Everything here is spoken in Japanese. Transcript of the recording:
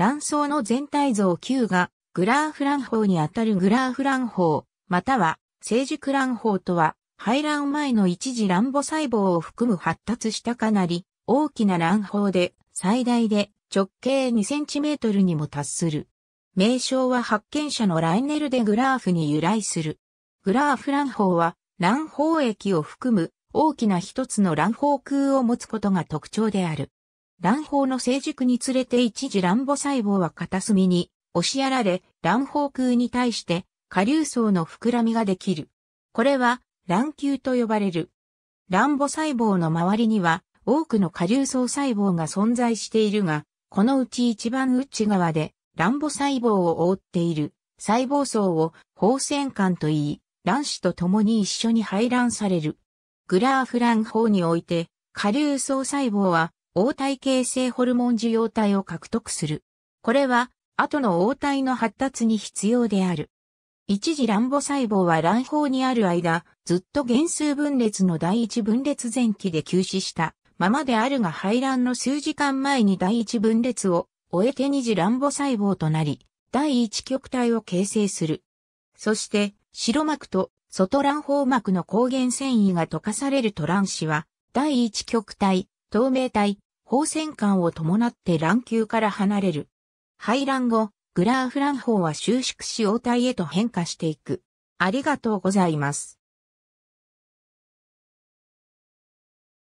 卵巣の全体像9がグラーフ卵胞にあたるグラーフ卵胞、または成熟卵胞とは、排卵前の一次卵母細胞を含む発達したかなり大きな卵胞で、最大で直径2 c m にも達する。名称は発見者のライネル・デ・グラーフに由来する。グラーフ卵胞は卵胞液を含む大きな一つの卵胞腔を持つことが特徴である。卵胞の成熟につれて一時卵母細胞は片隅に押しやられ、卵胞空に対して下流層の膨らみができる。これは卵球と呼ばれる。卵母細胞の周りには多くの下流層細胞が存在しているが、このうち一番内側で卵母細胞を覆っている細胞層を放線管と言い、卵子と共に一緒に排卵される。グラーフ卵胞において、下流層細胞は黄体形成ホルモン受容体を獲得する。これは、後の応体の発達に必要である。一時卵母細胞は卵胞にある間、ずっと原数分裂の第一分裂前期で休止したままであるが排卵の数時間前に第一分裂を終えて二次卵母細胞となり、第一極体を形成する。そして、白膜と外卵胞膜の抗原繊維が溶かされるトラン子は、第一極体、透明体、放線感を伴って乱球から離れる。排卵後、グラーフン法は収縮し応対へと変化していく。ありがとうございます。